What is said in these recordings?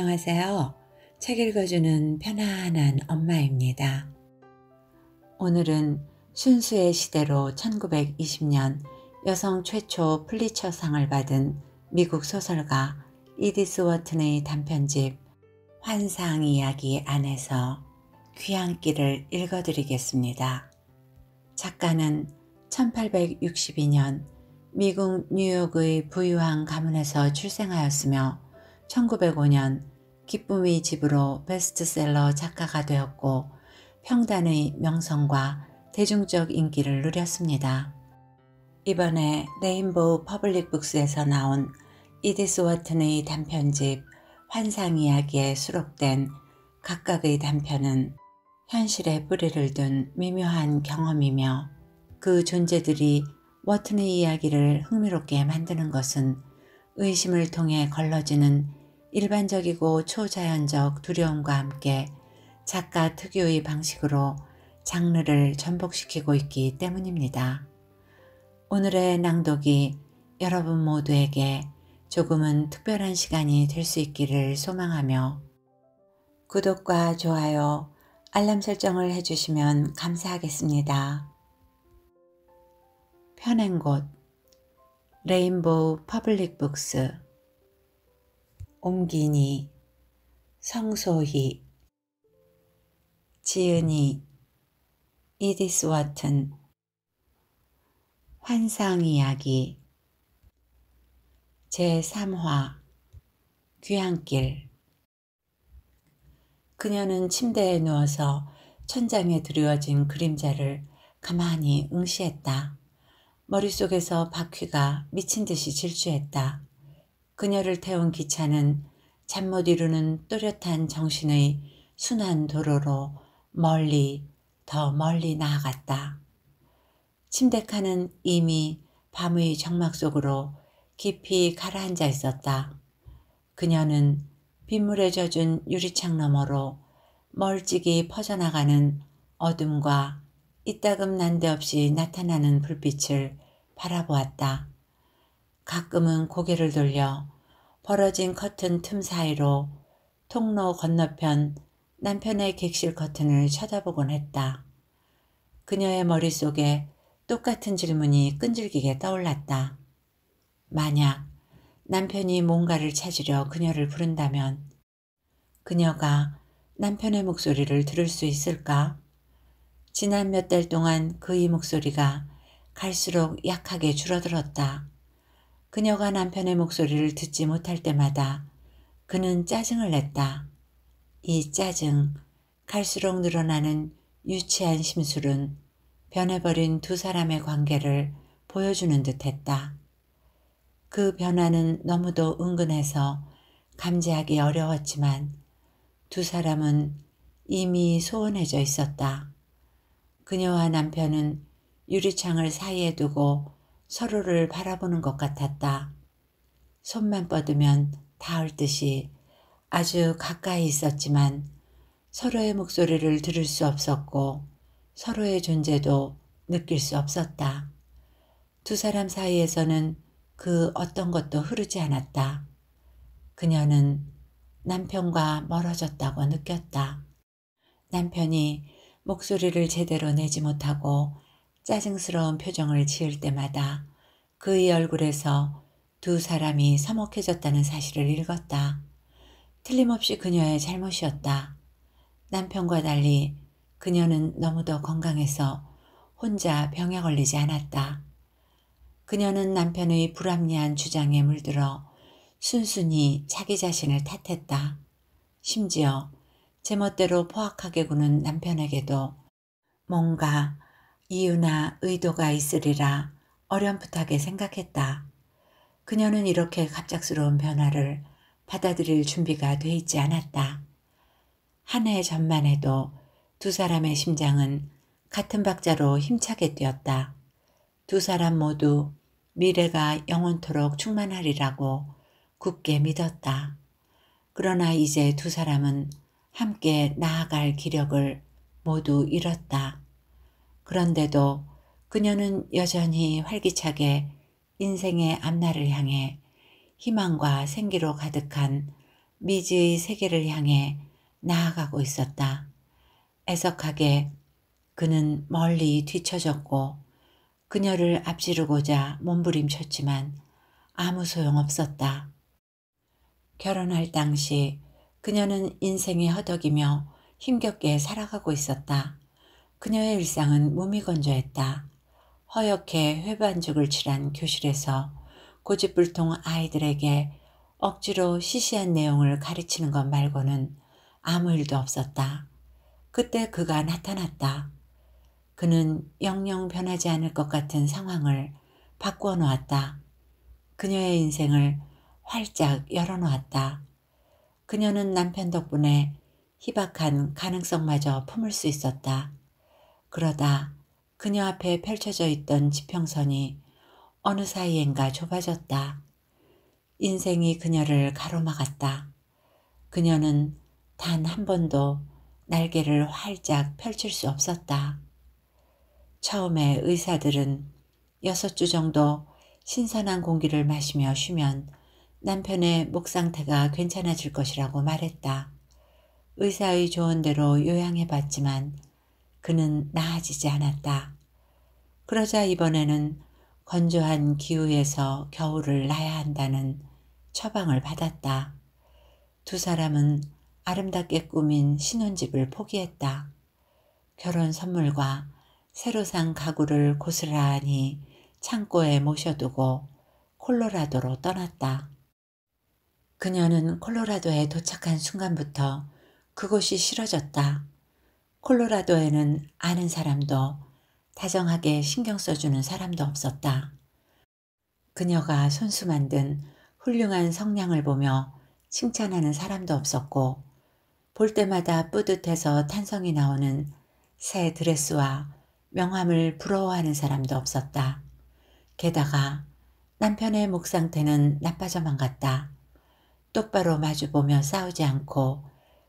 안녕하세요. 책 읽어주는 편안한 엄마입니다. 오늘은 순수의 시대로 1920년 여성 최초 플리처상을 받은 미국 소설가 이디스 워튼의 단편집 환상 이야기 안에서 귀향길을 읽어드리겠습니다. 작가는 1862년 미국 뉴욕의 부유한 가문에서 출생하였으며 1905년 기쁨의 집으로 베스트셀러 작가가 되었고 평단의 명성과 대중적 인기를 누렸습니다. 이번에 레인보우 퍼블릭북스에서 나온 이디스 워튼의 단편집 환상이야기에 수록된 각각의 단편은 현실의 뿌리를 둔 미묘한 경험이며 그 존재들이 워튼의 이야기를 흥미롭게 만드는 것은 의심을 통해 걸러지는 일반적이고 초자연적 두려움과 함께 작가 특유의 방식으로 장르를 전복시키고 있기 때문입니다. 오늘의 낭독이 여러분 모두에게 조금은 특별한 시간이 될 수 있기를 소망하며 구독과 좋아요, 알람 설정을 해주시면 감사하겠습니다. 편한 곳 레인보우 퍼블릭북스 옮기니 성소희 지은이 이디스 와튼 환상이야기 제3화 귀향길 그녀는 침대에 누워서 천장에 드리워진 그림자를 가만히 응시했다. 머릿속에서 바퀴가 미친 듯이 질주했다. 그녀를 태운 기차는 잠 못 이루는 또렷한 정신의 순환 도로로 멀리 더 멀리 나아갔다. 침대칸은 이미 밤의 정막 속으로 깊이 가라앉아 있었다. 그녀는 빗물에 젖은 유리창 너머로 멀찍이 퍼져나가는 어둠과 이따금 난데없이 나타나는 불빛을 바라보았다. 가끔은 고개를 돌려 벌어진 커튼 틈 사이로 통로 건너편 남편의 객실 커튼을 쳐다보곤 했다. 그녀의 머릿속에 똑같은 질문이 끈질기게 떠올랐다. 만약 남편이 뭔가를 찾으려 그녀를 부른다면 그녀가 남편의 목소리를 들을 수 있을까? 지난 몇 달 동안 그의 목소리가 갈수록 약하게 줄어들었다. 그녀가 남편의 목소리를 듣지 못할 때마다 그는 짜증을 냈다. 이 짜증, 갈수록 늘어나는 유치한 심술은 변해버린 두 사람의 관계를 보여주는 듯했다. 그 변화는 너무도 은근해서 감지하기 어려웠지만 두 사람은 이미 소원해져 있었다. 그녀와 남편은 유리창을 사이에 두고 서로를 바라보는 것 같았다. 손만 뻗으면 닿을 듯이 아주 가까이 있었지만 서로의 목소리를 들을 수 없었고 서로의 존재도 느낄 수 없었다. 두 사람 사이에서는 그 어떤 것도 흐르지 않았다. 그녀는 남편과 멀어졌다고 느꼈다. 남편이 목소리를 제대로 내지 못하고 짜증스러운 표정을 지을 때마다 그의 얼굴에서 두 사람이 서먹해졌다는 사실을 읽었다. 틀림없이 그녀의 잘못이었다. 남편과 달리 그녀는 너무도 건강해서 혼자 병에 걸리지 않았다. 그녀는 남편의 불합리한 주장에 물들어 순순히 자기 자신을 탓했다. 심지어 제멋대로 포악하게 구는 남편에게도 뭔가 이유나 의도가 있으리라 어렴풋하게 생각했다. 그녀는 이렇게 갑작스러운 변화를 받아들일 준비가 돼 있지 않았다. 한 해 전만 해도 두 사람의 심장은 같은 박자로 힘차게 뛰었다. 두 사람 모두 미래가 영원토록 충만하리라고 굳게 믿었다. 그러나 이제 두 사람은 함께 나아갈 기력을 모두 잃었다. 그런데도 그녀는 여전히 활기차게 인생의 앞날을 향해 희망과 생기로 가득한 미지의 세계를 향해 나아가고 있었다. 애석하게 그는 멀리 뒤처졌고 그녀를 앞지르고자 몸부림쳤지만 아무 소용없었다. 결혼할 당시 그녀는 인생의 허덕이며 힘겹게 살아가고 있었다. 그녀의 일상은 몸이 건조했다. 허옇게 회반죽을 칠한 교실에서 고집불통 아이들에게 억지로 시시한 내용을 가르치는 것 말고는 아무 일도 없었다. 그때 그가 나타났다. 그는 영영 변하지 않을 것 같은 상황을 바꾸어 놓았다. 그녀의 인생을 활짝 열어놓았다. 그녀는 남편 덕분에 희박한 가능성마저 품을 수 있었다. 그러다 그녀 앞에 펼쳐져 있던 지평선이 어느 사이엔가 좁아졌다. 인생이 그녀를 가로막았다. 그녀는 단 한 번도 날개를 활짝 펼칠 수 없었다. 처음에 의사들은 여섯 주 정도 신선한 공기를 마시며 쉬면 남편의 목 상태가 괜찮아질 것이라고 말했다. 의사의 조언대로 요양해봤지만 그는 나아지지 않았다. 그러자 이번에는 건조한 기후에서 겨울을 나야 한다는 처방을 받았다. 두 사람은 아름답게 꾸민 신혼집을 포기했다. 결혼 선물과 새로 산 가구를 고스란히 창고에 모셔두고 콜로라도로 떠났다. 그녀는 콜로라도에 도착한 순간부터 그곳이 싫어졌다. 콜로라도에는 아는 사람도 다정하게 신경 써주는 사람도 없었다. 그녀가 손수 만든 훌륭한 성냥을 보며 칭찬하는 사람도 없었고 볼 때마다 뿌듯해서 탄성이 나오는 새 드레스와 명함을 부러워하는 사람도 없었다. 게다가 남편의 목 상태는 나빠져만 갔다. 똑바로 마주보며 싸우지 않고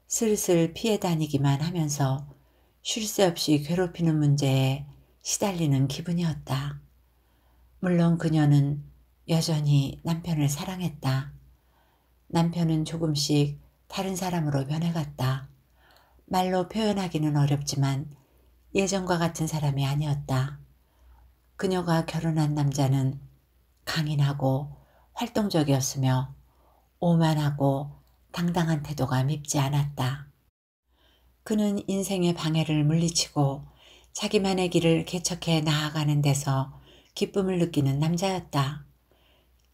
슬슬 피해 다니기만 하면서 쉴새 없이 괴롭히는 문제에 시달리는 기분이었다. 물론 그녀는 여전히 남편을 사랑했다. 남편은 조금씩 다른 사람으로 변해갔다. 말로 표현하기는 어렵지만 예전과 같은 사람이 아니었다. 그녀가 결혼한 남자는 강인하고 활동적이었으며 오만하고 당당한 태도가 밉지 않았다. 그는 인생의 방해를 물리치고 자기만의 길을 개척해 나아가는 데서 기쁨을 느끼는 남자였다.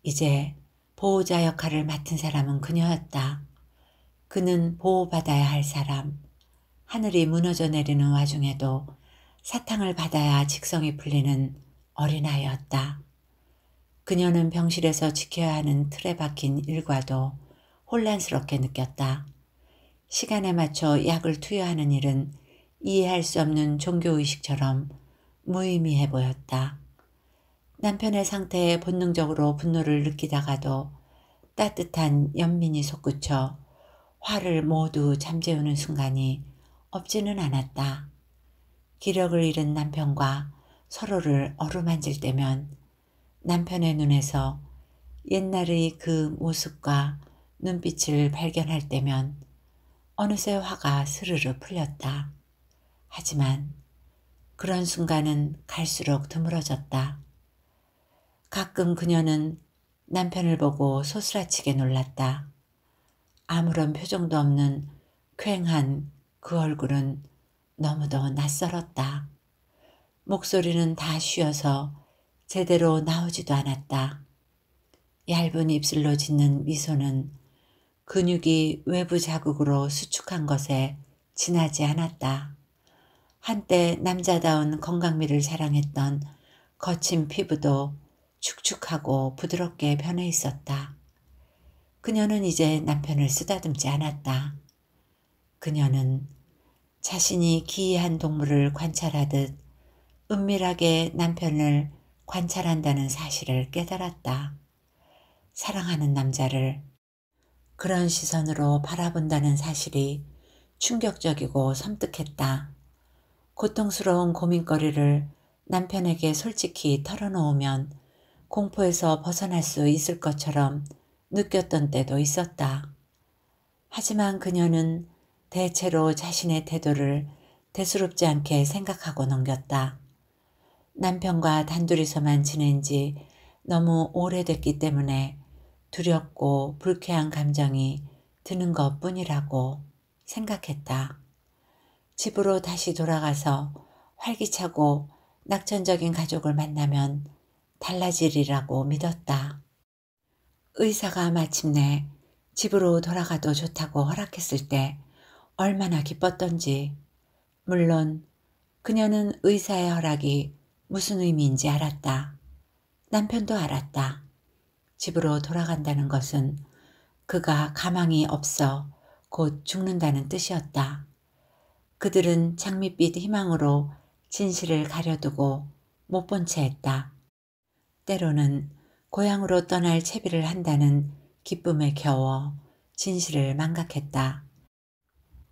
이제 보호자 역할을 맡은 사람은 그녀였다. 그는 보호받아야 할 사람. 하늘이 무너져 내리는 와중에도 사탕을 받아야 직성이 풀리는 어린아이였다. 그녀는 병실에서 지켜야 하는 틀에 박힌 일과도 혼란스럽게 느꼈다. 시간에 맞춰 약을 투여하는 일은 이해할 수 없는 종교의식처럼 무의미해 보였다. 남편의 상태에 본능적으로 분노를 느끼다가도 따뜻한 연민이 솟구쳐 화를 모두 잠재우는 순간이 없지는 않았다. 기력을 잃은 남편과 서로를 어루만질 때면 남편의 눈에서 옛날의 그 모습과 눈빛을 발견할 때면 어느새 화가 스르르 풀렸다. 하지만 그런 순간은 갈수록 드물어졌다. 가끔 그녀는 남편을 보고 소스라치게 놀랐다. 아무런 표정도 없는 퀭한 그 얼굴은 너무도 낯설었다. 목소리는 다 쉬어서 제대로 나오지도 않았다. 얇은 입술로 짓는 미소는 근육이 외부 자극으로 수축한 것에 지나지 않았다. 한때 남자다운 건강미를 자랑했던 거친 피부도 축축하고 부드럽게 변해 있었다. 그녀는 이제 남편을 쓰다듬지 않았다. 그녀는 자신이 기이한 동물을 관찰하듯 은밀하게 남편을 관찰한다는 사실을 깨달았다. 사랑하는 남자를 그런 시선으로 바라본다는 사실이 충격적이고 섬뜩했다. 고통스러운 고민거리를 남편에게 솔직히 털어놓으면 공포에서 벗어날 수 있을 것처럼 느꼈던 때도 있었다. 하지만 그녀는 대체로 자신의 태도를 대수롭지 않게 생각하고 넘겼다. 남편과 단둘이서만 지낸 지 너무 오래됐기 때문에 두렵고 불쾌한 감정이 드는 것 뿐이라고 생각했다. 집으로 다시 돌아가서 활기차고 낙천적인 가족을 만나면 달라지리라고 믿었다. 의사가 마침내 집으로 돌아가도 좋다고 허락했을 때 얼마나 기뻤던지 물론 그녀는 의사의 허락이 무슨 의미인지 알았다. 남편도 알았다. 집으로 돌아간다는 것은 그가 가망이 없어 곧 죽는다는 뜻이었다. 그들은 장밋빛 희망으로 진실을 가려두고 못 본 채 했다. 때로는 고향으로 떠날 채비를 한다는 기쁨에 겨워 진실을 망각했다.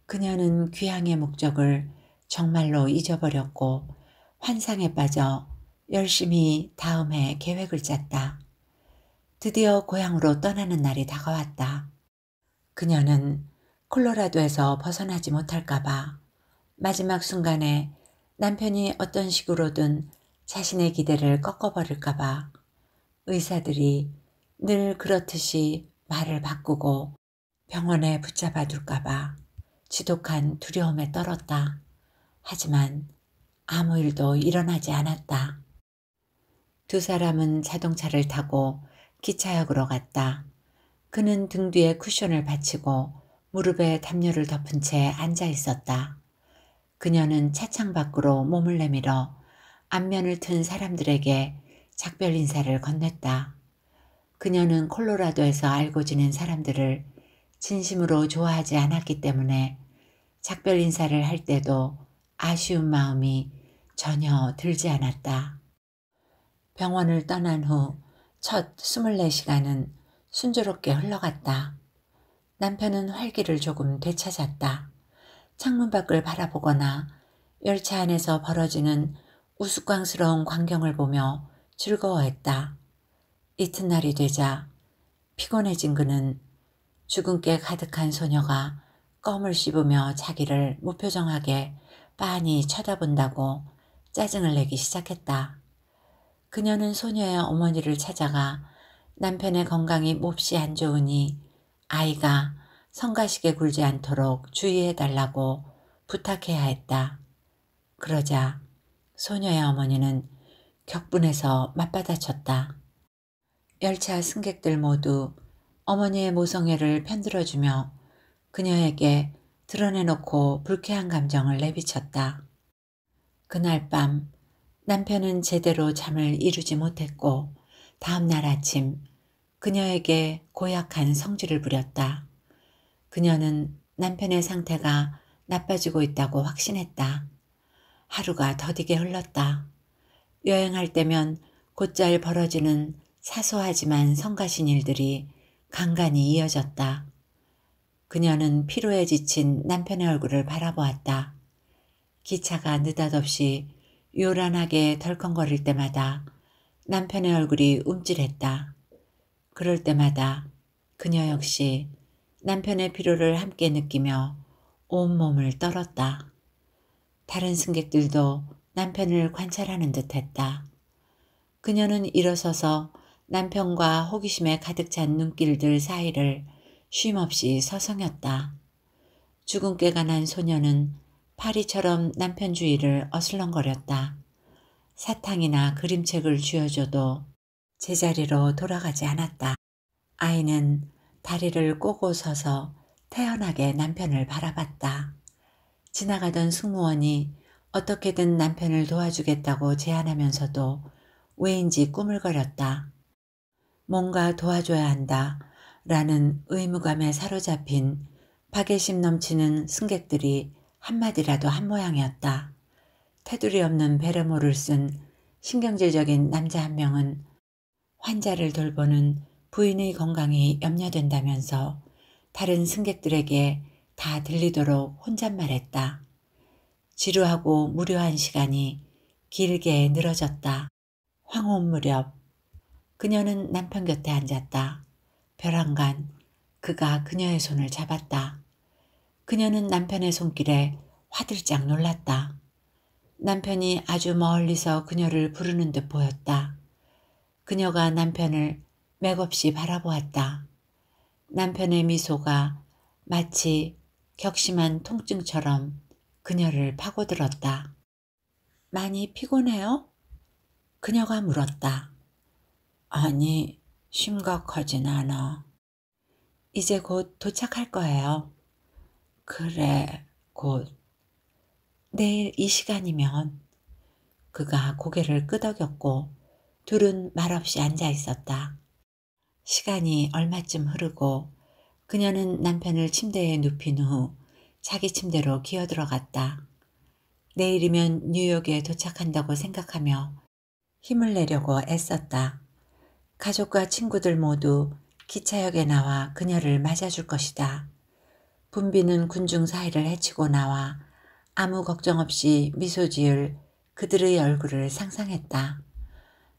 그녀는 귀향의 목적을 정말로 잊어버렸고 환상에 빠져 열심히 다음 해 계획을 짰다. 드디어 고향으로 떠나는 날이 다가왔다. 그녀는 콜로라도에서 벗어나지 못할까봐 마지막 순간에 남편이 어떤 식으로든 자신의 기대를 꺾어버릴까봐 의사들이 늘 그렇듯이 말을 바꾸고 병원에 붙잡아 둘까봐 지독한 두려움에 떨었다. 하지만 아무 일도 일어나지 않았다. 두 사람은 자동차를 타고 기차역으로 갔다. 그는 등 뒤에 쿠션을 받치고 무릎에 담요를 덮은 채 앉아 있었다. 그녀는 차창 밖으로 몸을 내밀어 안면을 튼 사람들에게 작별 인사를 건넸다. 그녀는 콜로라도에서 알고 지낸 사람들을 진심으로 좋아하지 않았기 때문에 작별 인사를 할 때도 아쉬운 마음이 전혀 들지 않았다. 병원을 떠난 후첫 24시간은 순조롭게 흘러갔다. 남편은 활기를 조금 되찾았다. 창문 밖을 바라보거나 열차 안에서 벌어지는 우스꽝스러운 광경을 보며 즐거워했다. 이튿날이 되자 피곤해진 그는 죽은 깨 가득한 소녀가 껌을 씹으며 자기를 무표정하게 빤히 쳐다본다고 짜증을 내기 시작했다. 그녀는 소녀의 어머니를 찾아가 남편의 건강이 몹시 안 좋으니 아이가 성가시게 굴지 않도록 주의해달라고 부탁해야 했다. 그러자 소녀의 어머니는 격분해서 맞받아쳤다. 열차 승객들 모두 어머니의 모성애를 편들어주며 그녀에게 드러내놓고 불쾌한 감정을 내비쳤다. 그날 밤 남편은 제대로 잠을 이루지 못했고 다음날 아침 그녀에게 고약한 성질을 부렸다. 그녀는 남편의 상태가 나빠지고 있다고 확신했다. 하루가 더디게 흘렀다. 여행할 때면 곧잘 벌어지는 사소하지만 성가신 일들이 간간히 이어졌다. 그녀는 피로에 지친 남편의 얼굴을 바라보았다. 기차가 느닷없이 요란하게 덜컹거릴 때마다 남편의 얼굴이 움찔했다. 그럴 때마다 그녀 역시 남편의 피로를 함께 느끼며 온몸을 떨었다. 다른 승객들도 남편을 관찰하는 듯했다. 그녀는 일어서서 남편과 호기심에 가득 찬 눈길들 사이를 쉼없이 서성였다. 주근깨가 난 소녀는 파리처럼 남편 주위를 어슬렁거렸다. 사탕이나 그림책을 쥐어줘도 제자리로 돌아가지 않았다. 아이는 다리를 꼬고 서서 태연하게 남편을 바라봤다. 지나가던 승무원이 어떻게든 남편을 도와주겠다고 제안하면서도 왜인지 꾸물거렸다. 뭔가 도와줘야 한다 라는 의무감에 사로잡힌 파괴심 넘치는 승객들이 한마디라도 한 모양이었다. 테두리 없는 베레모를 쓴 신경질적인 남자 한 명은 환자를 돌보는 부인의 건강이 염려된다면서 다른 승객들에게 다 들리도록 혼잣말했다. 지루하고 무료한 시간이 길게 늘어졌다. 황혼 무렵 그녀는 남편 곁에 앉았다. 벼랑간 그가 그녀의 손을 잡았다. 그녀는 남편의 손길에 화들짝 놀랐다. 남편이 아주 멀리서 그녀를 부르는 듯 보였다. 그녀가 남편을 맥없이 바라보았다. 남편의 미소가 마치 격심한 통증처럼 그녀를 파고들었다. 많이 피곤해요? 그녀가 물었다. 아니, 심각하진 않아. 이제 곧 도착할 거예요. 그래, 곧. 내일 이 시간이면 그가 고개를 끄덕였고 둘은 말없이 앉아 있었다. 시간이 얼마쯤 흐르고 그녀는 남편을 침대에 눕힌 후 자기 침대로 기어 들어갔다. 내일이면 뉴욕에 도착한다고 생각하며 힘을 내려고 애썼다. 가족과 친구들 모두 기차역에 나와 그녀를 맞아줄 것이다. 분비는 군중 사이를 헤치고 나와 아무 걱정 없이 미소 지을 그들의 얼굴을 상상했다.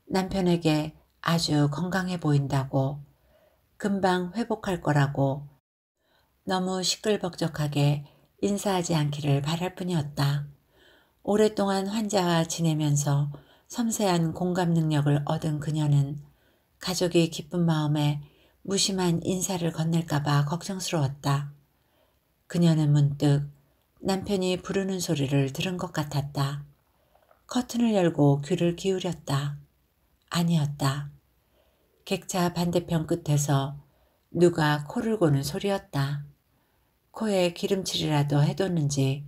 남편에게 아주 건강해 보인다고 금방 회복할 거라고 너무 시끌벅적하게 인사하지 않기를 바랄 뿐이었다. 오랫동안 환자와 지내면서 섬세한 공감 능력을 얻은 그녀는 가족이 기쁜 마음에 무심한 인사를 건넬까봐 걱정스러웠다. 그녀는 문득 남편이 부르는 소리를 들은 것 같았다. 커튼을 열고 귀를 기울였다. 아니었다. 객차 반대편 끝에서 누가 코를 고는 소리였다. 코에 기름칠이라도 해뒀는지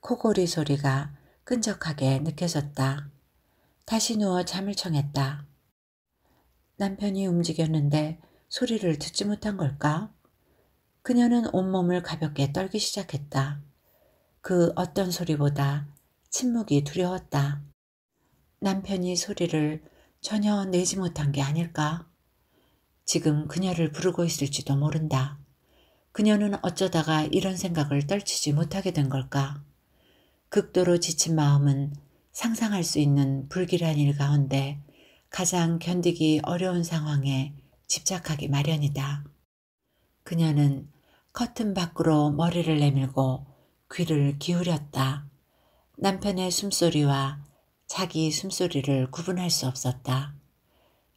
코골이 소리가 끈적하게 느껴졌다. 다시 누워 잠을 청했다. 남편이 움직였는데 소리를 듣지 못한 걸까? 그녀는 온몸을 가볍게 떨기 시작했다. 그 어떤 소리보다 침묵이 두려웠다. 남편이 소리를 전혀 내지 못한 게 아닐까? 지금 그녀를 부르고 있을지도 모른다. 그녀는 어쩌다가 이런 생각을 떨치지 못하게 된 걸까? 극도로 지친 마음은 상상할 수 있는 불길한 일 가운데 가장 견디기 어려운 상황에 집착하기 마련이다. 그녀는 커튼 밖으로 머리를 내밀고 귀를 기울였다. 남편의 숨소리와 자기 숨소리를 구분할 수 없었다.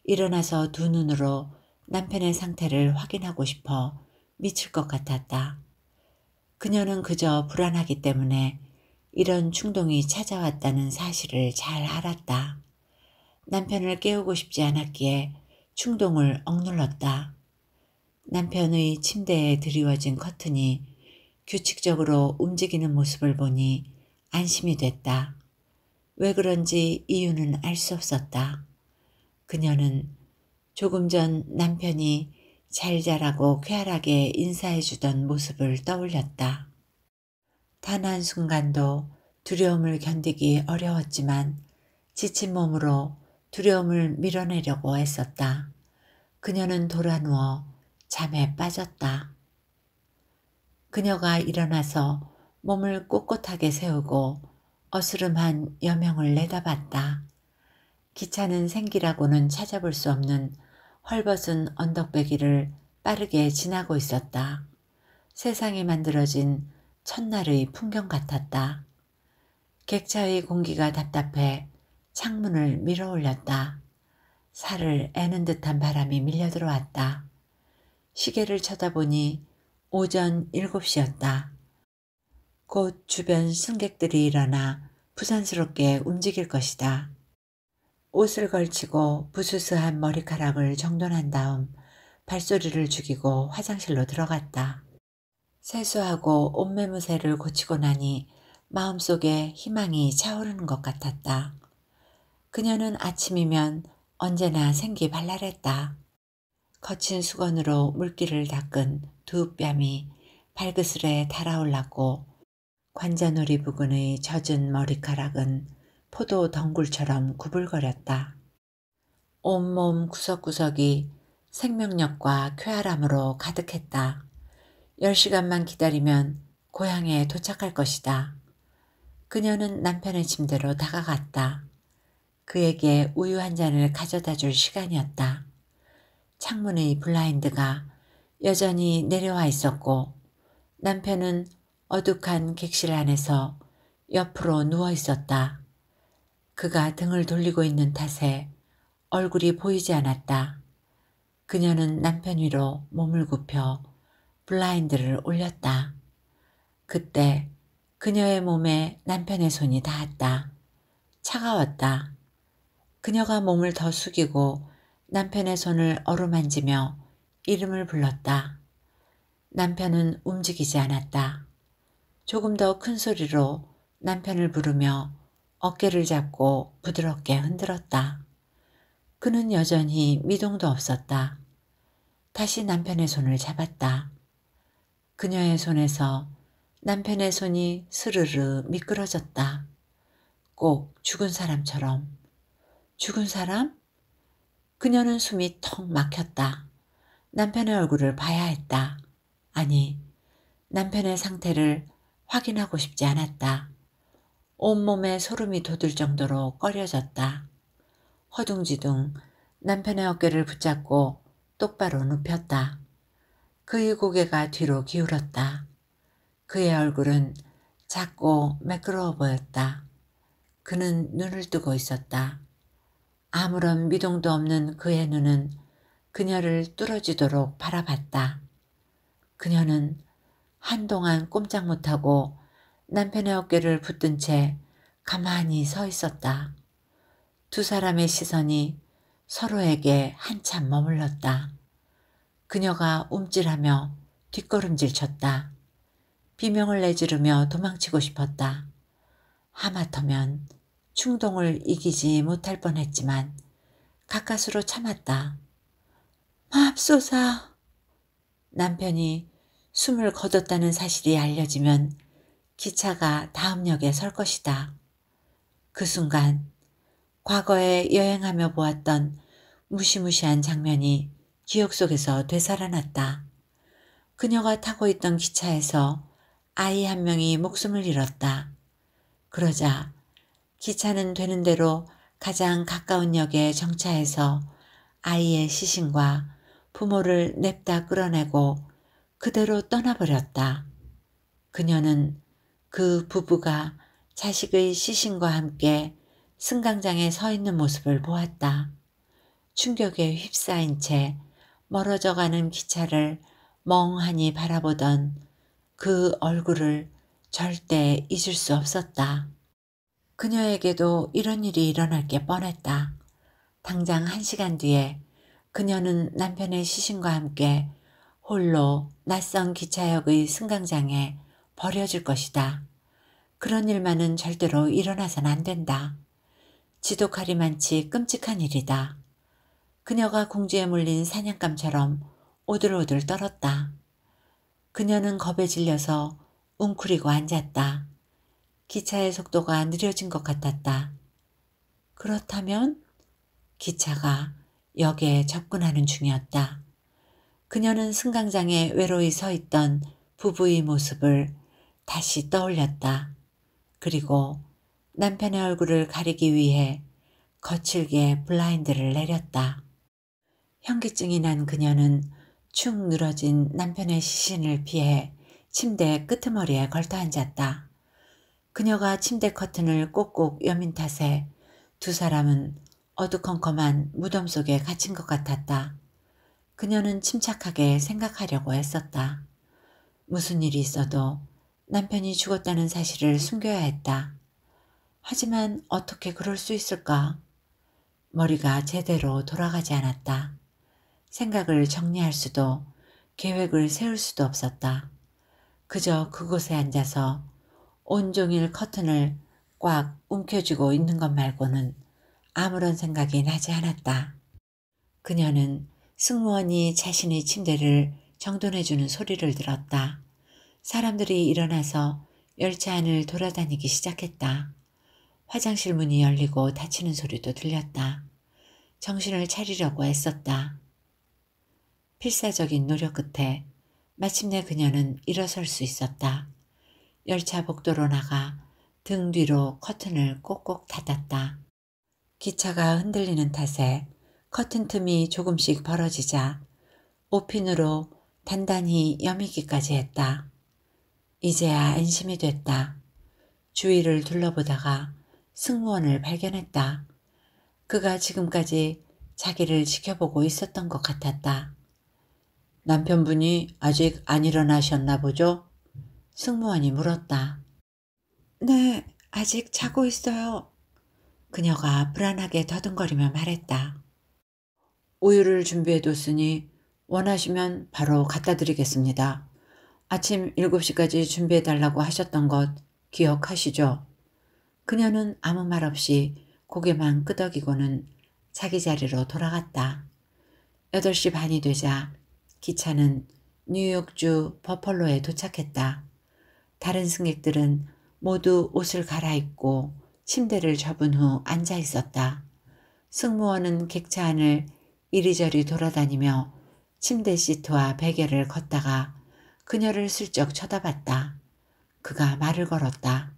일어나서 두 눈으로 남편의 상태를 확인하고 싶어 미칠 것 같았다. 그녀는 그저 불안하기 때문에 이런 충동이 찾아왔다는 사실을 잘 알았다. 남편을 깨우고 싶지 않았기에 충동을 억눌렀다. 남편의 침대에 드리워진 커튼이 규칙적으로 움직이는 모습을 보니 안심이 됐다. 왜 그런지 이유는 알 수 없었다. 그녀는 조금 전 남편이 잘 자라고 쾌활하게 인사해주던 모습을 떠올렸다. 단 한순간도 두려움을 견디기 어려웠지만 지친 몸으로 두려움을 밀어내려고 애썼다 그녀는 돌아누워 잠에 빠졌다. 그녀가 일어나서 몸을 꼿꼿하게 세우고 어스름한 여명을 내다봤다. 기차는 생기라고는 찾아볼 수 없는 헐벗은 언덕배기를 빠르게 지나고 있었다. 세상에 만들어진 첫날의 풍경 같았다. 객차의 공기가 답답해 창문을 밀어 올렸다. 살을 애는 듯한 바람이 밀려 들어왔다. 시계를 쳐다보니 오전 7시였다. 곧 주변 승객들이 일어나 부산스럽게 움직일 것이다. 옷을 걸치고 부스스한 머리카락을 정돈한 다음 발소리를 죽이고 화장실로 들어갔다. 세수하고 옷매무새를 고치고 나니 마음속에 희망이 차오르는 것 같았다. 그녀는 아침이면 언제나 생기 발랄했다. 거친 수건으로 물기를 닦은 두 뺨이 발그스레 달아올랐고 관자놀이 부근의 젖은 머리카락은 포도 덩굴처럼 구불거렸다. 온몸 구석구석이 생명력과 쾌활함으로 가득했다. 10시간만 기다리면 고향에 도착할 것이다. 그녀는 남편의 침대로 다가갔다. 그에게 우유 한 잔을 가져다 줄 시간이었다. 창문의 블라인드가 여전히 내려와 있었고 남편은 어둑한 객실 안에서 옆으로 누워 있었다. 그가 등을 돌리고 있는 탓에 얼굴이 보이지 않았다. 그녀는 남편 위로 몸을 굽혀 블라인드를 올렸다. 그때 그녀의 몸에 남편의 손이 닿았다. 차가웠다. 그녀가 몸을 더 숙이고 남편의 손을 어루만지며 이름을 불렀다. 남편은 움직이지 않았다. 조금 더 큰 소리로 남편을 부르며 어깨를 잡고 부드럽게 흔들었다. 그는 여전히 미동도 없었다. 다시 남편의 손을 잡았다. 그녀의 손에서 남편의 손이 스르르 미끄러졌다. 꼭 죽은 사람처럼. 죽은 사람? 그녀는 숨이 턱 막혔다. 남편의 얼굴을 봐야 했다. 아니, 남편의 상태를 확인하고 싶지 않았다. 온몸에 소름이 돋을 정도로 꺼려졌다. 허둥지둥 남편의 어깨를 붙잡고 똑바로 눕혔다. 그의 고개가 뒤로 기울었다. 그의 얼굴은 작고 매끄러워 보였다. 그는 눈을 뜨고 있었다. 아무런 미동도 없는 그의 눈은 그녀를 뚫어지도록 바라봤다. 그녀는 한동안 꼼짝 못하고 남편의 어깨를 붙든 채 가만히 서 있었다. 두 사람의 시선이 서로에게 한참 머물렀다. 그녀가 움찔하며 뒷걸음질 쳤다. 비명을 내지르며 도망치고 싶었다. 하마터면 충동을 이기지 못할 뻔했지만 가까스로 참았다. 맙소사. 남편이 숨을 거뒀다는 사실이 알려지면 기차가 다음 역에 설 것이다. 그 순간 과거에 여행하며 보았던 무시무시한 장면이 기억 속에서 되살아났다. 그녀가 타고 있던 기차에서 아이 한 명이 목숨을 잃었다. 그러자 기차는 되는 대로 가장 가까운 역에 정차해서 아이의 시신과 부모를 냅다 끌어내고 그대로 떠나버렸다. 그녀는 그 부부가 자식의 시신과 함께 승강장에 서 있는 모습을 보았다. 충격에 휩싸인 채 멀어져가는 기차를 멍하니 바라보던 그 얼굴을 절대 잊을 수 없었다. 그녀에게도 이런 일이 일어날 게 뻔했다. 당장 한 시간 뒤에 그녀는 남편의 시신과 함께 홀로 낯선 기차역의 승강장에 버려질 것이다. 그런 일만은 절대로 일어나선 안 된다. 지독하리만치 끔찍한 일이다. 그녀가 공주에 물린 사냥감처럼 오들오들 떨었다. 그녀는 겁에 질려서 웅크리고 앉았다. 기차의 속도가 느려진 것 같았다. 그렇다면 기차가 역에 접근하는 중이었다. 그녀는 승강장에 외로이 서 있던 부부의 모습을 다시 떠올렸다. 그리고 남편의 얼굴을 가리기 위해 거칠게 블라인드를 내렸다. 현기증이 난 그녀는 축 늘어진 남편의 시신을 피해 침대 끄트머리에 걸터 앉았다. 그녀가 침대 커튼을 꼭꼭 여민 탓에 두 사람은 어두컴컴한 무덤 속에 갇힌 것 같았다. 그녀는 침착하게 생각하려고 했었다. 무슨 일이 있어도 남편이 죽었다는 사실을 숨겨야 했다. 하지만 어떻게 그럴 수 있을까? 머리가 제대로 돌아가지 않았다. 생각을 정리할 수도 계획을 세울 수도 없었다. 그저 그곳에 앉아서 온종일 커튼을 꽉 움켜쥐고 있는 것 말고는 아무런 생각이 나지 않았다. 그녀는 승무원이 자신의 침대를 정돈해주는 소리를 들었다. 사람들이 일어나서 열차 안을 돌아다니기 시작했다. 화장실 문이 열리고 닫히는 소리도 들렸다. 정신을 차리려고 애썼다. 필사적인 노력 끝에 마침내 그녀는 일어설 수 있었다. 열차 복도로 나가 등 뒤로 커튼을 꼭꼭 닫았다. 기차가 흔들리는 탓에 커튼 틈이 조금씩 벌어지자 오핀으로 단단히 여미기까지 했다. 이제야 안심이 됐다. 주위를 둘러보다가 승무원을 발견했다. 그가 지금까지 자기를 지켜보고 있었던 것 같았다. 남편분이 아직 안 일어나셨나 보죠? 승무원이 물었다. 네, 아직 자고 있어요. 그녀가 불안하게 더듬거리며 말했다. 우유를 준비해뒀으니 원하시면 바로 갖다 드리겠습니다. 아침 7시까지 준비해달라고 하셨던 것 기억하시죠? 그녀는 아무 말 없이 고개만 끄덕이고는 자기 자리로 돌아갔다. 8시 반이 되자 기차는 뉴욕주 버펄로에 도착했다. 다른 승객들은 모두 옷을 갈아입고 침대를 접은 후 앉아 있었다. 승무원은 객차 안을 이리저리 돌아다니며 침대 시트와 베개를 걷다가 그녀를 슬쩍 쳐다봤다. 그가 말을 걸었다.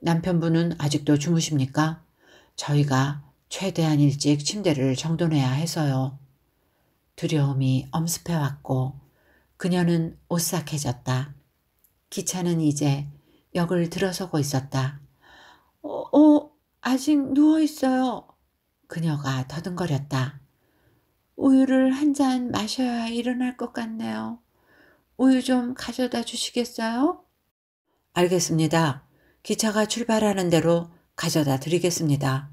남편분은 아직도 주무십니까? 저희가 최대한 일찍 침대를 정돈해야 해서요. 두려움이 엄습해왔고 그녀는 오싹해졌다. 기차는 이제 역을 들어서고 있었다. 어, 어 아직 누워있어요. 그녀가 더듬거렸다. 우유를 한 잔 마셔야 일어날 것 같네요. 우유 좀 가져다 주시겠어요? 알겠습니다. 기차가 출발하는 대로 가져다 드리겠습니다.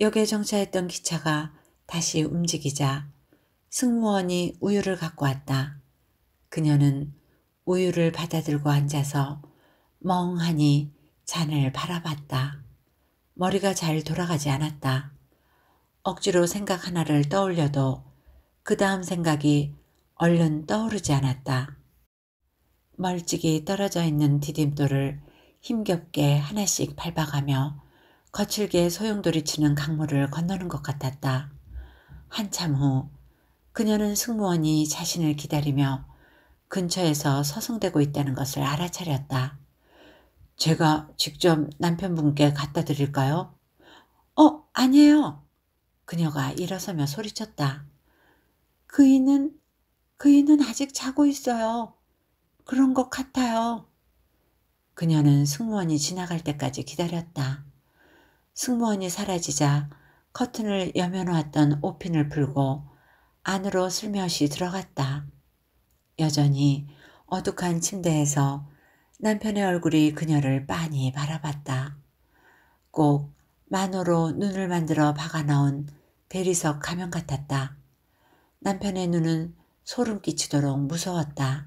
역에 정차했던 기차가 다시 움직이자 승무원이 우유를 갖고 왔다. 그녀는 우유를 받아들고 앉아서 멍하니 잔을 바라봤다. 머리가 잘 돌아가지 않았다. 억지로 생각 하나를 떠올려도 그 다음 생각이 얼른 떠오르지 않았다. 멀찍이 떨어져 있는 디딤돌을 힘겹게 하나씩 밟아가며 거칠게 소용돌이치는 강물을 건너는 것 같았다. 한참 후 그녀는 승무원이 자신을 기다리며 근처에서 서성대고 있다는 것을 알아차렸다. 제가 직접 남편분께 갖다 드릴까요? 어, 아니에요. 그녀가 일어서며 소리쳤다. 그이는, 그이는 아직 자고 있어요. 그런 것 같아요. 그녀는 승무원이 지나갈 때까지 기다렸다. 승무원이 사라지자 커튼을 여며놓았던 오핀을 풀고 안으로 슬며시 들어갔다. 여전히 어둑한 침대에서 남편의 얼굴이 그녀를 빤히 바라봤다. 꼭 만호로 눈을 만들어 박아 나온 대리석 가면 같았다. 남편의 눈은 소름 끼치도록 무서웠다.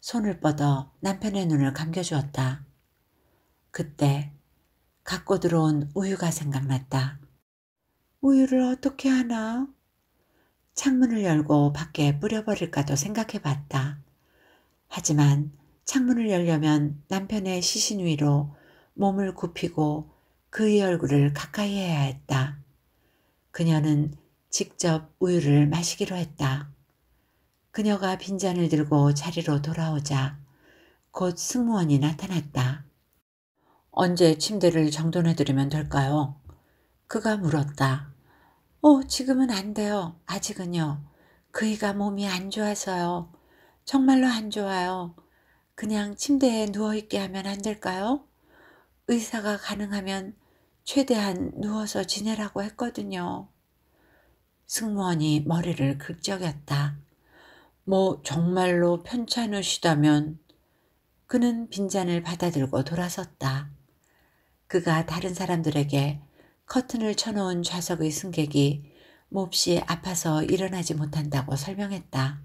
손을 뻗어 남편의 눈을 감겨주었다. 그때 갖고 들어온 우유가 생각났다. 우유를 어떻게 하나? 창문을 열고 밖에 뿌려버릴까도 생각해 봤다. 하지만 창문을 열려면 남편의 시신 위로 몸을 굽히고 그의 얼굴을 가까이 해야 했다. 그녀는 직접 우유를 마시기로 했다. 그녀가 빈잔을 들고 자리로 돌아오자 곧 승무원이 나타났다. 언제 침대를 정돈해드리면 될까요? 그가 물었다. 어, 지금은 안 돼요. 아직은요. 그이가 몸이 안 좋아서요. 정말로 안 좋아요. 그냥 침대에 누워있게 하면 안 될까요? 의사가 가능하면 최대한 누워서 지내라고 했거든요. 승무원이 머리를 긁적였다. 뭐 정말로 편찮으시다면 그는 빈잔을 받아들고 돌아섰다. 그가 다른 사람들에게 커튼을 쳐놓은 좌석의 승객이 몹시 아파서 일어나지 못한다고 설명했다.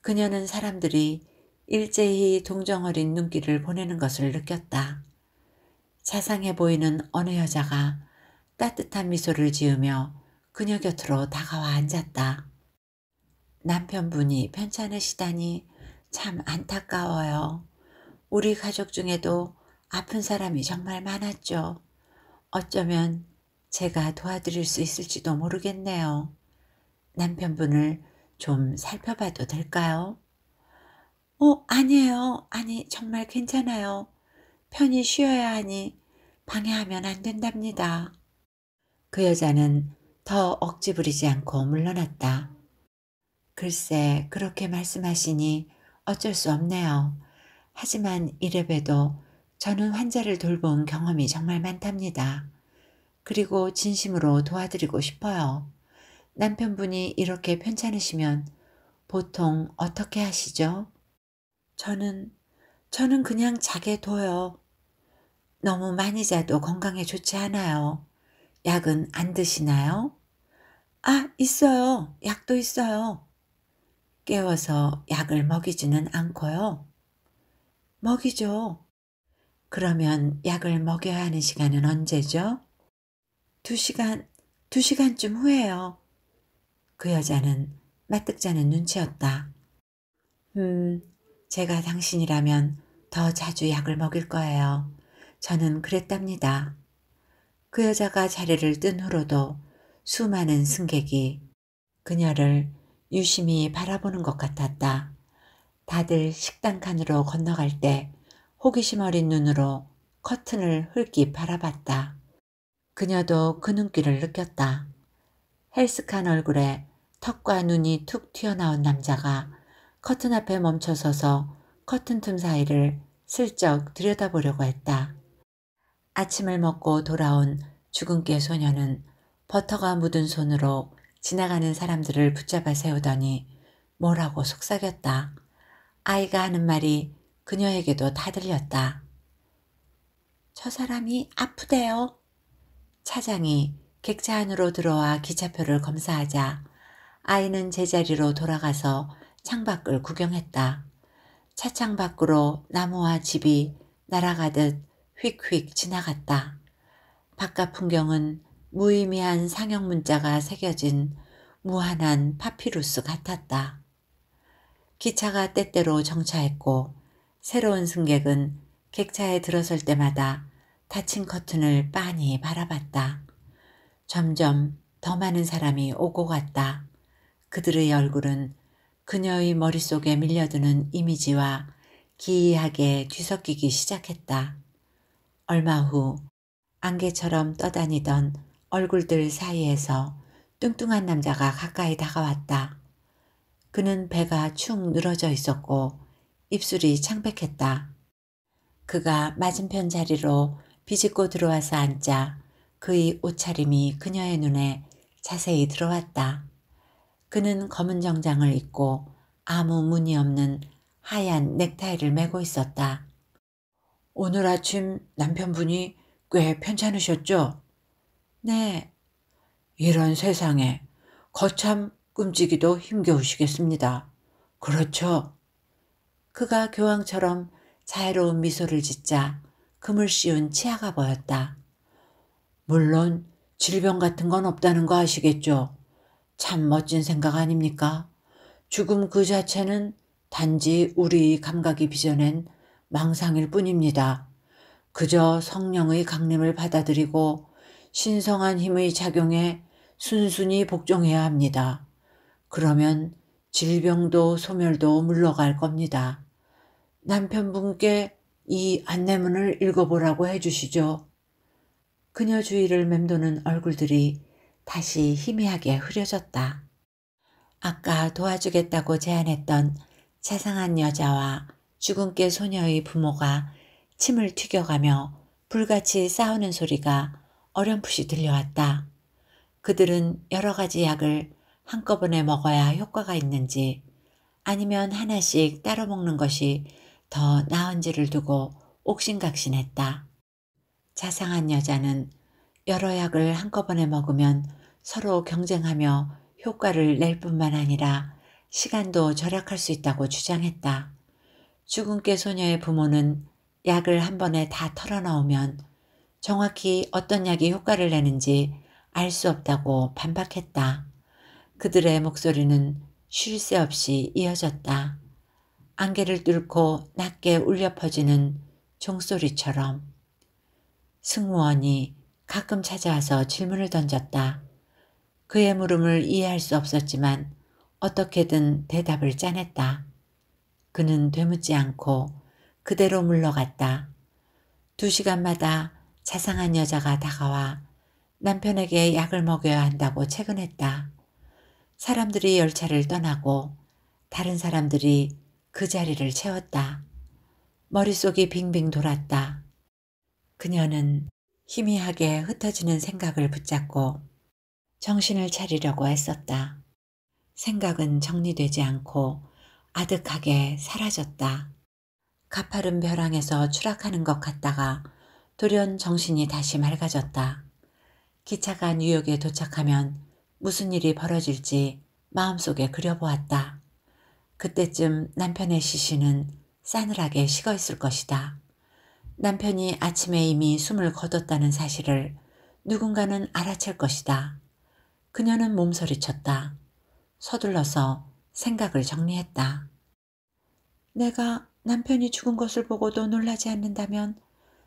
그녀는 사람들이 일제히 동정어린 눈길을 보내는 것을 느꼈다. 자상해 보이는 어느 여자가 따뜻한 미소를 지으며 그녀 곁으로 다가와 앉았다. 남편분이 편찮으시다니 참 안타까워요. 우리 가족 중에도 아픈 사람이 정말 많았죠. 어쩌면 제가 도와드릴 수 있을지도 모르겠네요. 남편분을 좀 살펴봐도 될까요? 어, 아니에요. 아니, 정말 괜찮아요. 편히 쉬어야 하니 방해하면 안 된답니다. 그 여자는 더 억지 부리지 않고 물러났다. 글쎄, 그렇게 말씀하시니 어쩔 수 없네요. 하지만 이래봬도 저는 환자를 돌본 경험이 정말 많답니다. 그리고 진심으로 도와드리고 싶어요. 남편분이 이렇게 편찮으시면 보통 어떻게 하시죠? 저는, 저는 그냥 자게 둬요. 너무 많이 자도 건강에 좋지 않아요. 약은 안 드시나요? 아, 있어요. 약도 있어요. 깨워서 약을 먹이지는 않고요. 먹이죠. 그러면 약을 먹여야 하는 시간은 언제죠? 두 시간, 두 시간쯤 후에요. 그 여자는 마뜩자는 눈치였다. 음, 제가 당신이라면 더 자주 약을 먹일 거예요. 저는 그랬답니다. 그 여자가 자리를 뜬 후로도 수많은 승객이 그녀를 유심히 바라보는 것 같았다. 다들 식당 칸으로 건너갈 때 호기심 어린 눈으로 커튼을 흘기 바라봤다. 그녀도 그 눈길을 느꼈다. 헬스칸 얼굴에 턱과 눈이 툭 튀어나온 남자가 커튼 앞에 멈춰서서 커튼 틈 사이를 슬쩍 들여다보려고 했다. 아침을 먹고 돌아온 주근깨 소녀는 버터가 묻은 손으로 지나가는 사람들을 붙잡아 세우더니 뭐라고 속삭였다. 아이가 하는 말이 그녀에게도 다 들렸다. 저 사람이 아프대요. 차장이 객차 안으로 들어와 기차표를 검사하자 아이는 제자리로 돌아가서 창밖을 구경했다. 차창 밖으로 나무와 집이 날아가듯 휙휙 지나갔다. 바깥 풍경은 무의미한 상형 문자가 새겨진 무한한 파피루스 같았다. 기차가 때때로 정차했고 새로운 승객은 객차에 들어설 때마다 닫힌 커튼을 빤히 바라봤다. 점점 더 많은 사람이 오고 갔다. 그들의 얼굴은 그녀의 머릿속에 밀려드는 이미지와 기이하게 뒤섞이기 시작했다. 얼마 후 안개처럼 떠다니던 얼굴들 사이에서 뚱뚱한 남자가 가까이 다가왔다. 그는 배가 축 늘어져 있었고 입술이 창백했다. 그가 맞은편 자리로 비집고 들어와서 앉자 그의 옷차림이 그녀의 눈에 자세히 들어왔다. 그는 검은 정장을 입고 아무 무늬 없는 하얀 넥타이를 메고 있었다. 오늘 아침 남편분이 꽤 편찮으셨죠? 네. 이런 세상에 거참 꿈지기도 힘겨우시겠습니다. 그렇죠. 그가 교황처럼 자애로운 미소를 짓자 금을 씌운 치아가 보였다. 물론 질병 같은 건 없다는 거 아시겠죠? 참 멋진 생각 아닙니까? 죽음 그 자체는 단지 우리 감각이 빚어낸 망상일 뿐입니다. 그저 성령의 강림을 받아들이고 신성한 힘의 작용에 순순히 복종해야 합니다. 그러면 질병도 소멸도 물러갈 겁니다. 남편분께 이 안내문을 읽어보라고 해주시죠. 그녀 주위를 맴도는 얼굴들이 다시 희미하게 흐려졌다. 아까 도와주겠다고 제안했던 자상한 여자와 주근깨 소녀의 부모가 침을 튀겨가며 불같이 싸우는 소리가 어렴풋이 들려왔다. 그들은 여러 가지 약을 한꺼번에 먹어야 효과가 있는지 아니면 하나씩 따로 먹는 것이 더 나은지를 두고 옥신각신했다. 자상한 여자는 여러 약을 한꺼번에 먹으면 서로 경쟁하며 효과를 낼 뿐만 아니라 시간도 절약할 수 있다고 주장했다. 주근깨 소녀의 부모는 약을 한 번에 다 털어넣으면 정확히 어떤 약이 효과를 내는지 알 수 없다고 반박했다. 그들의 목소리는 쉴 새 없이 이어졌다. 안개를 뚫고 낮게 울려 퍼지는 종소리처럼 승무원이 가끔 찾아와서 질문을 던졌다. 그의 물음을 이해할 수 없었지만 어떻게든 대답을 짜냈다. 그는 되묻지 않고 그대로 물러갔다. 두 시간마다 자상한 여자가 다가와 남편에게 약을 먹여야 한다고 채근했다. 사람들이 열차를 떠나고 다른 사람들이 그 자리를 채웠다. 머릿속이 빙빙 돌았다. 그녀는 희미하게 흩어지는 생각을 붙잡고 정신을 차리려고 했었다. 생각은 정리되지 않고 아득하게 사라졌다. 가파른 벼랑에서 추락하는 것 같다가 돌연 정신이 다시 맑아졌다. 기차가 뉴욕에 도착하면 무슨 일이 벌어질지 마음속에 그려보았다. 그때쯤 남편의 시신은 싸늘하게 식어 있을 것이다. 남편이 아침에 이미 숨을 거뒀다는 사실을 누군가는 알아챌 것이다. 그녀는 몸서리쳤다. 서둘러서 생각을 정리했다. 내가 남편이 죽은 것을 보고도 놀라지 않는다면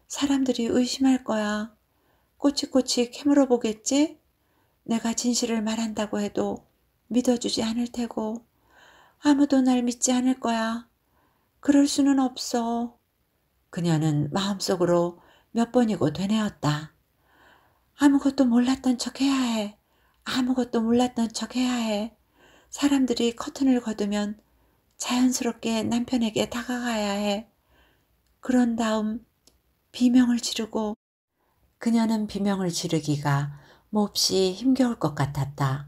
사람들이 의심할 거야. 꼬치꼬치 캐물어 보겠지? 내가 진실을 말한다고 해도 믿어주지 않을 테고 아무도 날 믿지 않을 거야. 그럴 수는 없어. 그녀는 마음속으로 몇 번이고 되뇌었다. 아무것도 몰랐던 척 해야 해. 아무것도 몰랐던 척 해야 해. 사람들이 커튼을 거두면 자연스럽게 남편에게 다가가야 해. 그런 다음 비명을 지르고 그녀는 비명을 지르기가 몹시 힘겨울 것 같았다.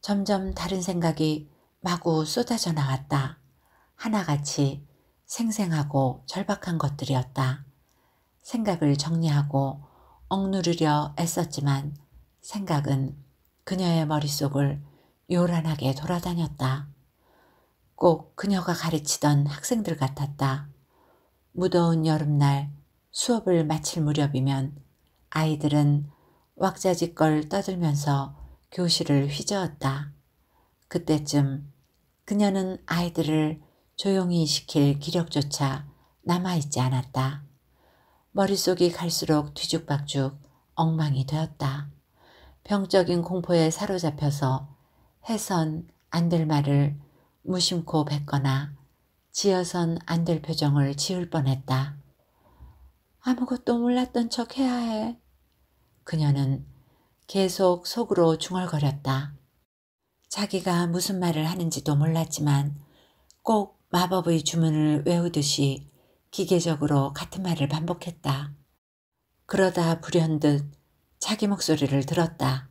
점점 다른 생각이 마구 쏟아져 나왔다. 하나같이 생생하고 절박한 것들이었다. 생각을 정리하고 억누르려 애썼지만 생각은 그녀의 머릿속을 요란하게 돌아다녔다. 꼭 그녀가 가르치던 학생들 같았다. 무더운 여름날 수업을 마칠 무렵이면 아이들은 왁자지껄 떠들면서 교실을 휘저었다. 그때쯤 그녀는 아이들을 조용히 시킬 기력조차 남아있지 않았다. 머릿속이 갈수록 뒤죽박죽 엉망이 되었다. 병적인 공포에 사로잡혀서 해선 안 될 말을 무심코 뱉거나 지어선 안 될 표정을 지을 뻔했다. 아무것도 몰랐던 척 해야 해. 그녀는 계속 속으로 중얼거렸다. 자기가 무슨 말을 하는지도 몰랐지만 꼭 마법의 주문을 외우듯이 기계적으로 같은 말을 반복했다. 그러다 불현듯 자기 목소리를 들었다.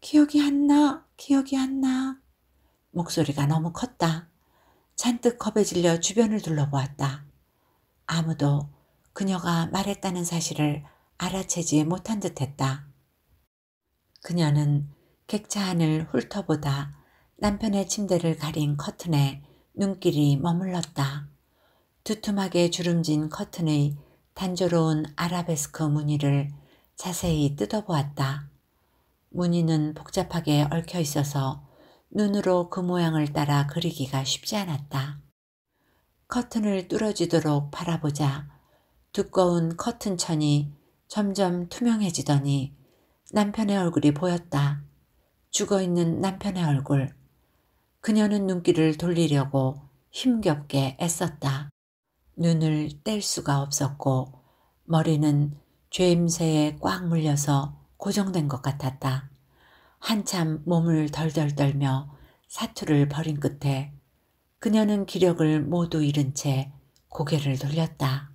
기억이 안 나, 기억이 안 나. 목소리가 너무 컸다. 잔뜩 겁에 질려 주변을 둘러보았다. 아무도 그녀가 말했다는 사실을 알아채지 못한 듯했다. 그녀는 객차 안을 훑어보다 남편의 침대를 가린 커튼에 눈길이 머물렀다. 두툼하게 주름진 커튼의 단조로운 아라베스크 무늬를 자세히 뜯어보았다. 무늬는 복잡하게 얽혀 있어서 눈으로 그 모양을 따라 그리기가 쉽지 않았다. 커튼을 뚫어지도록 바라보자 두꺼운 커튼천이 점점 투명해지더니 남편의 얼굴이 보였다. 죽어 있는 남편의 얼굴. 그녀는 눈길을 돌리려고 힘겹게 애썼다. 눈을 뗄 수가 없었고 머리는 죄임새에 꽉 물려서 고정된 것 같았다. 한참 몸을 덜덜 떨며 사투를 벌인 끝에 그녀는 기력을 모두 잃은 채 고개를 돌렸다.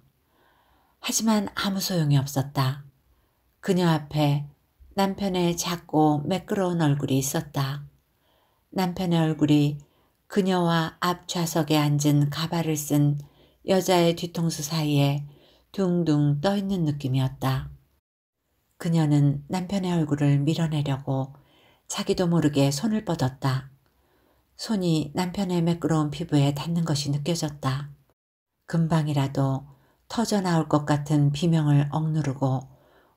하지만 아무 소용이 없었다. 그녀 앞에 남편의 작고 매끄러운 얼굴이 있었다. 남편의 얼굴이 그녀와 앞 좌석에 앉은 가발을 쓴 여자의 뒤통수 사이에 둥둥 떠 있는 느낌이었다. 그녀는 남편의 얼굴을 밀어내려고 자기도 모르게 손을 뻗었다. 손이 남편의 매끄러운 피부에 닿는 것이 느껴졌다. 금방이라도 터져나올 것 같은 비명을 억누르고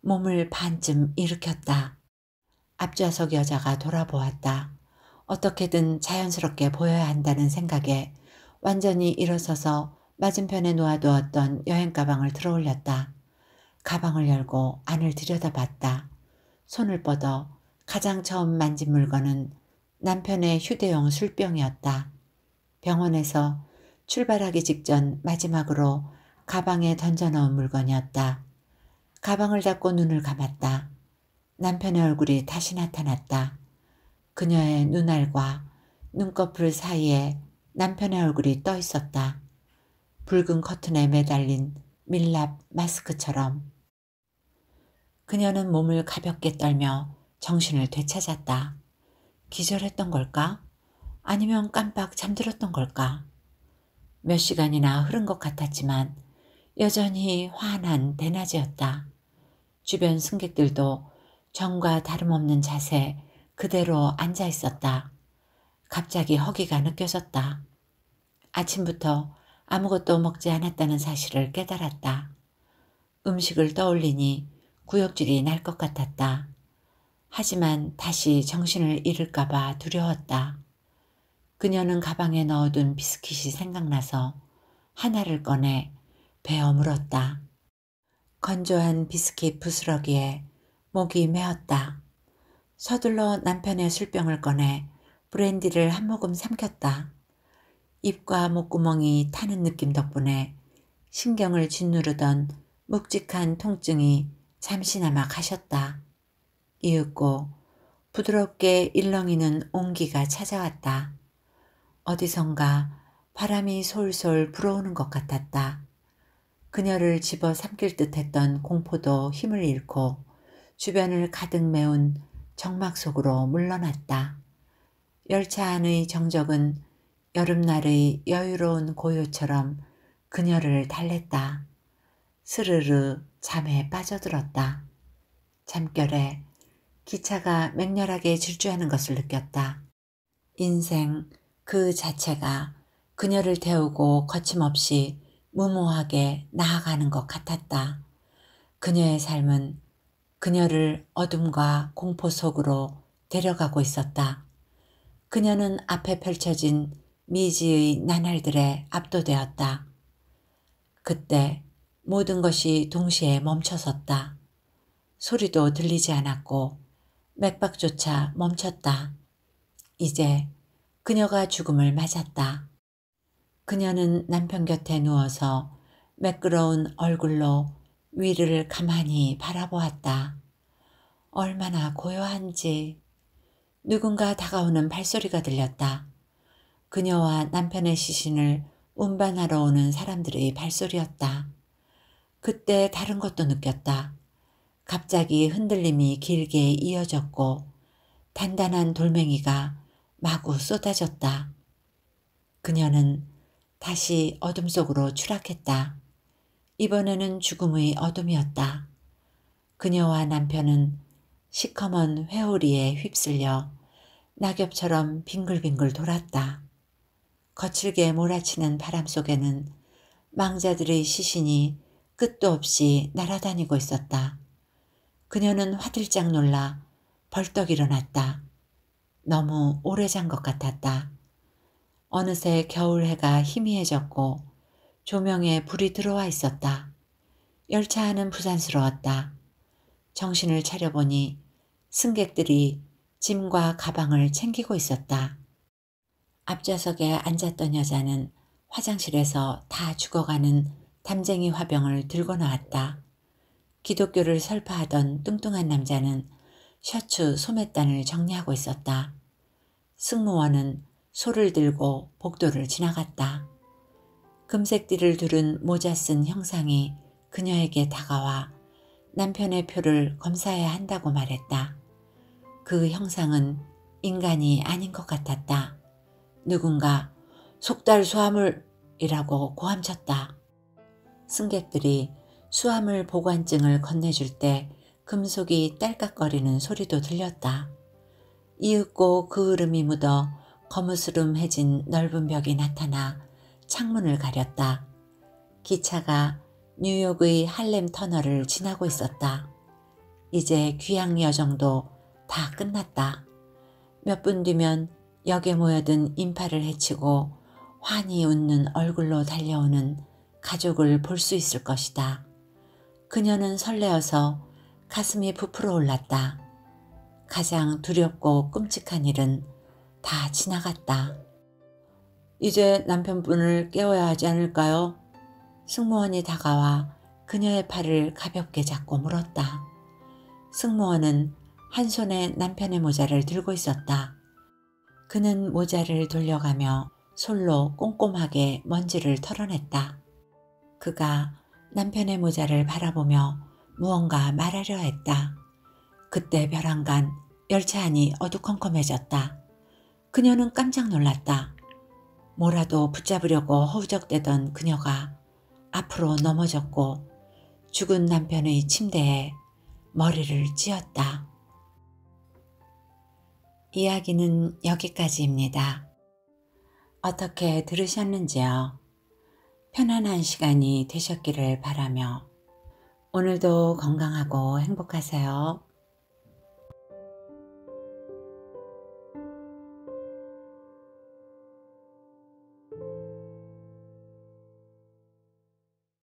몸을 반쯤 일으켰다. 앞좌석 여자가 돌아보았다. 어떻게든 자연스럽게 보여야 한다는 생각에 완전히 일어서서 맞은편에 놓아두었던 여행 가방을 들어올렸다. 가방을 열고 안을 들여다봤다. 손을 뻗어 가장 처음 만진 물건은 남편의 휴대용 술병이었다. 병원에서 출발하기 직전 마지막으로 가방에 던져 놓은 물건이었다. 가방을 닫고 눈을 감았다. 남편의 얼굴이 다시 나타났다. 그녀의 눈알과 눈꺼풀 사이에 남편의 얼굴이 떠 있었다. 붉은 커튼에 매달린 밀랍 마스크처럼. 그녀는 몸을 가볍게 떨며 정신을 되찾았다. 기절했던 걸까? 아니면 깜빡 잠들었던 걸까? 몇 시간이나 흐른 것 같았지만 여전히 환한 대낮이었다. 주변 승객들도 전과 다름없는 자세 그대로 앉아 있었다. 갑자기 허기가 느껴졌다. 아침부터 아무것도 먹지 않았다는 사실을 깨달았다. 음식을 떠올리니 구역질이 날 것 같았다. 하지만 다시 정신을 잃을까봐 두려웠다. 그녀는 가방에 넣어둔 비스킷이 생각나서 하나를 꺼내 베어 물었다. 건조한 비스킷 부스러기에 목이 메었다. 서둘러 남편의 술병을 꺼내 브랜디를 한 모금 삼켰다. 입과 목구멍이 타는 느낌 덕분에 신경을 짓누르던 묵직한 통증이 잠시나마 가셨다. 이윽고 부드럽게 일렁이는 온기가 찾아왔다. 어디선가 바람이 솔솔 불어오는 것 같았다. 그녀를 집어삼킬 듯했던 공포도 힘을 잃고 주변을 가득 메운 정막 속으로 물러났다. 열차 안의 정적은 여름날의 여유로운 고요처럼 그녀를 달랬다. 스르르 잠에 빠져들었다. 잠결에 기차가 맹렬하게 질주하는 것을 느꼈다. 인생 그 자체가 그녀를 태우고 거침없이 무모하게 나아가는 것 같았다. 그녀의 삶은 그녀를 어둠과 공포 속으로 데려가고 있었다. 그녀는 앞에 펼쳐진 미지의 나날들에 압도되었다. 그때 모든 것이 동시에 멈춰섰다. 소리도 들리지 않았고 맥박조차 멈췄다. 이제 그녀가 죽음을 맞았다. 그녀는 남편 곁에 누워서 매끄러운 얼굴로 위를 가만히 바라보았다. 얼마나 고요한지 누군가 다가오는 발소리가 들렸다. 그녀와 남편의 시신을 운반하러 오는 사람들의 발소리였다. 그때 다른 것도 느꼈다. 갑자기 흔들림이 길게 이어졌고 단단한 돌멩이가 마구 쏟아졌다. 그녀는 다시 어둠 속으로 추락했다. 이번에는 죽음의 어둠이었다. 그녀와 남편은 시커먼 회오리에 휩쓸려 낙엽처럼 빙글빙글 돌았다. 거칠게 몰아치는 바람 속에는 망자들의 시신이 끝도 없이 날아다니고 있었다. 그녀는 화들짝 놀라 벌떡 일어났다. 너무 오래 잔 것 같았다. 어느새 겨울해가 희미해졌고 조명에 불이 들어와 있었다. 열차안은 부산스러웠다. 정신을 차려보니 승객들이 짐과 가방을 챙기고 있었다. 앞좌석에 앉았던 여자는 화장실에서 다 죽어가는 담쟁이 화병을 들고 나왔다. 기독교를 설파하던 뚱뚱한 남자는 셔츠 소매단을 정리하고 있었다. 승무원은 소를 들고 복도를 지나갔다. 금색 띠를 두른 모자 쓴 형상이 그녀에게 다가와 남편의 표를 검사해야 한다고 말했다. 그 형상은 인간이 아닌 것 같았다. 누군가 속달 수화물이라고 고함쳤다. 승객들이 수화물 보관증을 건네줄 때 금속이 딸깍거리는 소리도 들렸다. 이윽고 그을음이 묻어 거무스름해진 넓은 벽이 나타나 창문을 가렸다. 기차가 뉴욕의 할렘 터널을 지나고 있었다. 이제 귀향 여정도 다 끝났다. 몇 분 뒤면 역에 모여든 인파를 헤치고 환히 웃는 얼굴로 달려오는 가족을 볼 수 있을 것이다. 그녀는 설레어서 가슴이 부풀어 올랐다. 가장 두렵고 끔찍한 일은 다 지나갔다. 이제 남편분을 깨워야 하지 않을까요? 승무원이 다가와 그녀의 팔을 가볍게 잡고 물었다. 승무원은 한 손에 남편의 모자를 들고 있었다. 그는 모자를 돌려가며 솔로 꼼꼼하게 먼지를 털어냈다. 그가 남편의 모자를 바라보며 무언가 말하려 했다. 그때 벼랑간 열차 안이 어두컴컴해졌다. 그녀는 깜짝 놀랐다. 뭐라도 붙잡으려고 허우적대던 그녀가 앞으로 넘어졌고 죽은 남편의 침대에 머리를 찧었다. 이야기는 여기까지입니다. 어떻게 들으셨는지요? 편안한 시간이 되셨기를 바라며 오늘도 건강하고 행복하세요.